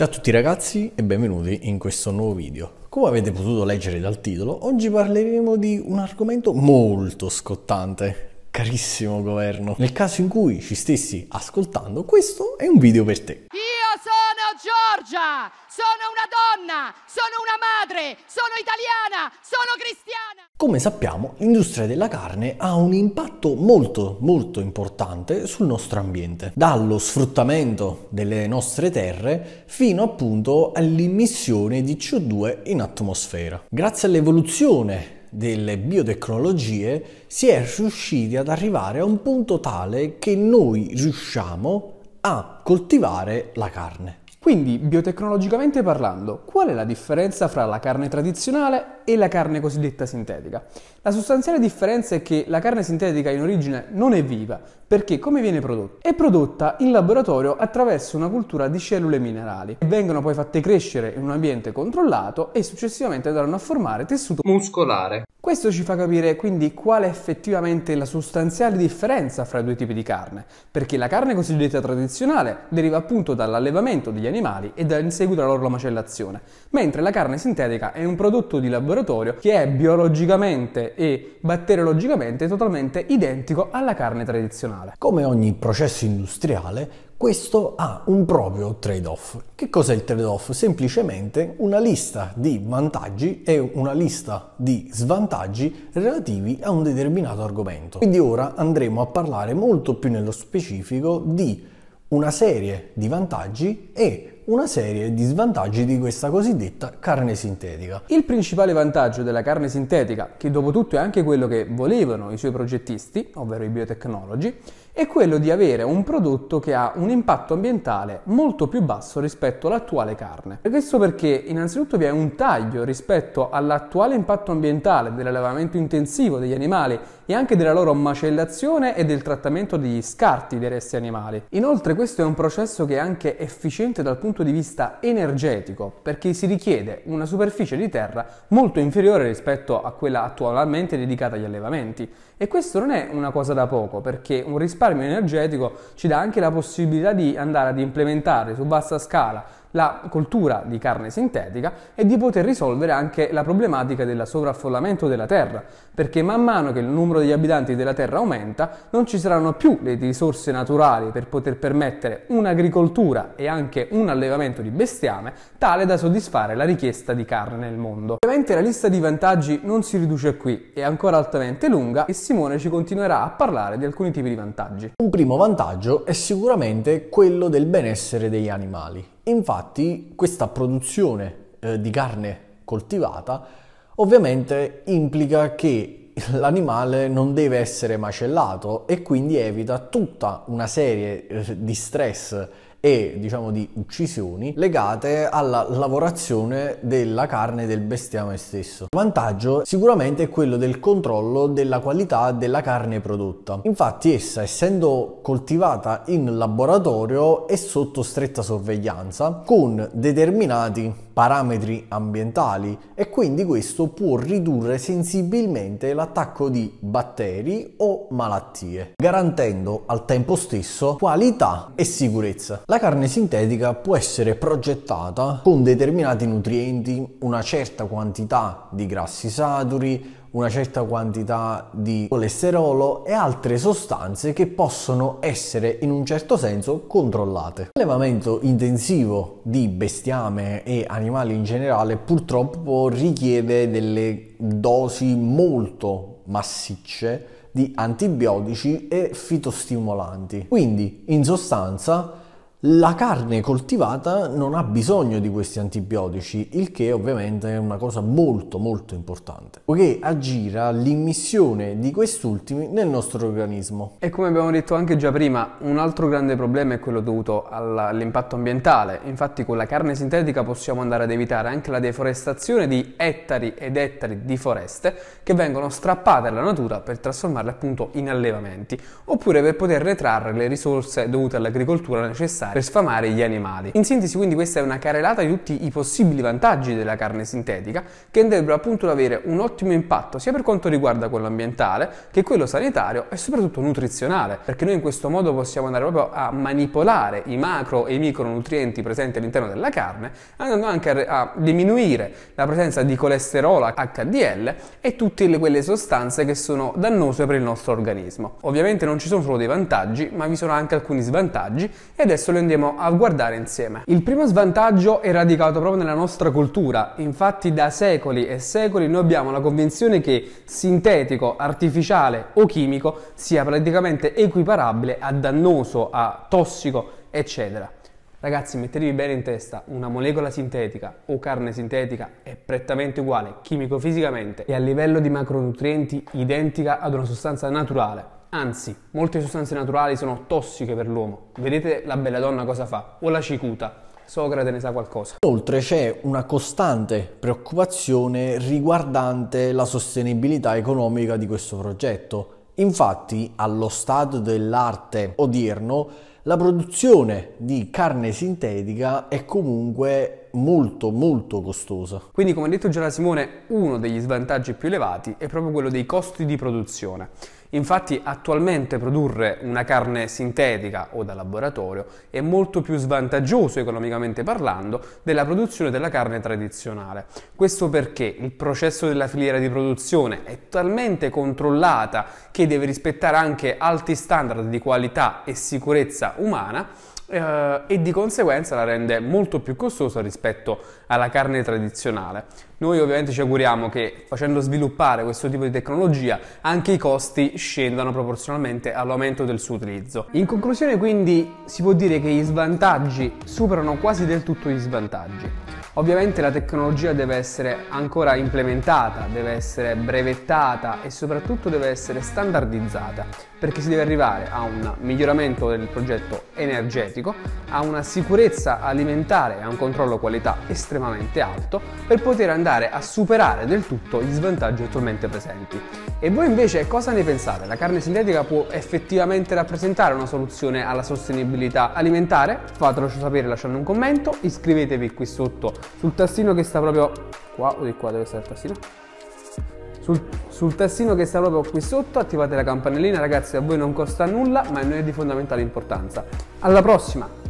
Ciao a tutti ragazzi e benvenuti in questo nuovo video. Come avete potuto leggere dal titolo, oggi parleremo di un argomento molto scottante, carissimo governo. Nel caso in cui ci stessi ascoltando, questo è un video per te. Giorgia, sono una donna, sono una madre, sono italiana, sono cristiana. Come sappiamo, l'industria della carne ha un impatto molto molto importante sul nostro ambiente, dallo sfruttamento delle nostre terre fino appunto all'immissione di CO2 in atmosfera. Grazie all'evoluzione delle biotecnologie si è riusciti ad arrivare a un punto tale che noi riusciamo a coltivare la carne. Quindi, biotecnologicamente parlando, qual è la differenza fra la carne tradizionale e la carne cosiddetta sintetica? La sostanziale differenza è che la carne sintetica in origine non è viva, perché come viene prodotta? È prodotta in laboratorio attraverso una cultura di cellule minerali, che vengono poi fatte crescere in un ambiente controllato e successivamente andranno a formare tessuto muscolare. Questo ci fa capire quindi qual è effettivamente la sostanziale differenza fra i due tipi di carne, perché la carne cosiddetta tradizionale deriva appunto dall'allevamento degli animali e da in seguito alla loro macellazione, mentre la carne sintetica è un prodotto di laboratorio che è biologicamente e batteriologicamente totalmente identico alla carne tradizionale. Come ogni processo industriale, questo ha un proprio trade-off. Che cos'è il trade-off? Semplicemente una lista di vantaggi e una lista di svantaggi relativi a un determinato argomento. Quindi ora andremo a parlare molto più nello specifico di una serie di vantaggi e una serie di svantaggi di questa cosiddetta carne sintetica. Il principale vantaggio della carne sintetica, che dopo tutto è anche quello che volevano i suoi progettisti, ovvero i biotecnologi, è quello di avere un prodotto che ha un impatto ambientale molto più basso rispetto all'attuale carne. questo perché innanzitutto vi è un taglio rispetto all'attuale impatto ambientale dell'allevamento intensivo degli animali e anche della loro macellazione e del trattamento degli scarti dei resti animali. Inoltre questo è un processo che è anche efficiente dal punto punto di vista energetico perché si richiede una superficie di terra molto inferiore rispetto a quella attualmente dedicata agli allevamenti e questo non è una cosa da poco, perché un risparmio energetico ci dà anche la possibilità di andare ad implementare su vasta scala la coltura di carne sintetica e di poter risolvere anche la problematica del sovraffollamento della terra, perché man mano che il numero degli abitanti della terra aumenta non ci saranno più le risorse naturali per poter permettere un'agricoltura e anche un allevamento di bestiame tale da soddisfare la richiesta di carne nel mondo. Ovviamente la lista di vantaggi non si riduce qui, è ancora altamente lunga e si Simone ci continuerà a parlare di alcuni tipi di vantaggi. Un primo vantaggio è sicuramente quello del benessere degli animali. Infatti questa produzione eh, di carne coltivata ovviamente implica che l'animale non deve essere macellato e quindi evita tutta una serie eh, di stress e diciamo di uccisioni legate alla lavorazione della carne del bestiame stesso. Il vantaggio sicuramente è quello del controllo della qualità della carne prodotta. Infatti essa essendo coltivata in laboratorio è sotto stretta sorveglianza con determinati parametri ambientali e quindi questo può ridurre sensibilmente l'attacco di batteri o malattie, garantendo al tempo stesso qualità e sicurezza. La carne sintetica può essere progettata con determinati nutrienti, una certa quantità di grassi saturi, una certa quantità di colesterolo e altre sostanze che possono essere in un certo senso controllate. L'allevamento intensivo di bestiame e animali in generale purtroppo richiede delle dosi molto massicce di antibiotici e fitostimolanti. Quindi, in sostanza, la carne coltivata non ha bisogno di questi antibiotici, il che ovviamente è una cosa molto molto importante, poiché aggira l'immissione di quest'ultimi nel nostro organismo. E come abbiamo detto anche già prima, un altro grande problema è quello dovuto all'impatto ambientale. Infatti con la carne sintetica possiamo andare ad evitare anche la deforestazione di ettari ed ettari di foreste che vengono strappate alla natura per trasformarle appunto in allevamenti, oppure per poter retrarre le risorse dovute all'agricoltura necessarie per sfamare gli animali. In sintesi quindi questa è una carrellata di tutti i possibili vantaggi della carne sintetica che andrebbero appunto ad avere un ottimo impatto sia per quanto riguarda quello ambientale che quello sanitario e soprattutto nutrizionale perché noi in questo modo possiamo andare proprio a manipolare i macro e i micronutrienti presenti all'interno della carne andando anche a diminuire la presenza di colesterolo HDL e tutte le, quelle sostanze che sono dannose per il nostro organismo. Ovviamente non ci sono solo dei vantaggi ma vi sono anche alcuni svantaggi e adesso le andiamo a guardare insieme. Il primo svantaggio è radicato proprio nella nostra cultura, infatti da secoli e secoli noi abbiamo la convinzione che sintetico, artificiale o chimico sia praticamente equiparabile a dannoso, a tossico, eccetera. Ragazzi, mettetevi bene in testa, una molecola sintetica o carne sintetica è prettamente uguale chimico-fisicamente e a livello di macronutrienti identica ad una sostanza naturale. Anzi, molte sostanze naturali sono tossiche per l'uomo. Vedete la bella donna cosa fa? O la cicuta. Socrate ne sa qualcosa. Inoltre c'è una costante preoccupazione riguardante la sostenibilità economica di questo progetto. Infatti, allo stato dell'arte odierno, la produzione di carne sintetica è comunque molto molto costosa. Quindi, come ha detto già la Simone, uno degli svantaggi più elevati è proprio quello dei costi di produzione. Infatti attualmente produrre una carne sintetica o da laboratorio è molto più svantaggioso economicamente parlando della produzione della carne tradizionale. Questo perché il processo della filiera di produzione è talmente controllata che deve rispettare anche alti standard di qualità e sicurezza umana eh, e di conseguenza la rende molto più costosa rispetto alla carne tradizionale. Noi ovviamente ci auguriamo che facendo sviluppare questo tipo di tecnologia anche i costi scendano proporzionalmente all'aumento del suo utilizzo. In conclusione quindi si può dire che gli svantaggi superano quasi del tutto gli svantaggi. Ovviamente la tecnologia deve essere ancora implementata, deve essere brevettata e soprattutto deve essere standardizzata perché si deve arrivare a un miglioramento del progetto energetico, a una sicurezza alimentare e a un controllo qualità estremamente alto per poter andare a superare del tutto gli svantaggi attualmente presenti. E voi invece cosa ne pensate? La carne sintetica può effettivamente rappresentare una soluzione alla sostenibilità alimentare? Fatelo sapere lasciando un commento, iscrivetevi qui sotto sul tastino che sta proprio qua o di qua deve essere il tastino. Sul, sul tastino che sta proprio qui sotto attivate la campanellina, ragazzi a voi non costa nulla ma a noi è di fondamentale importanza. Alla prossima!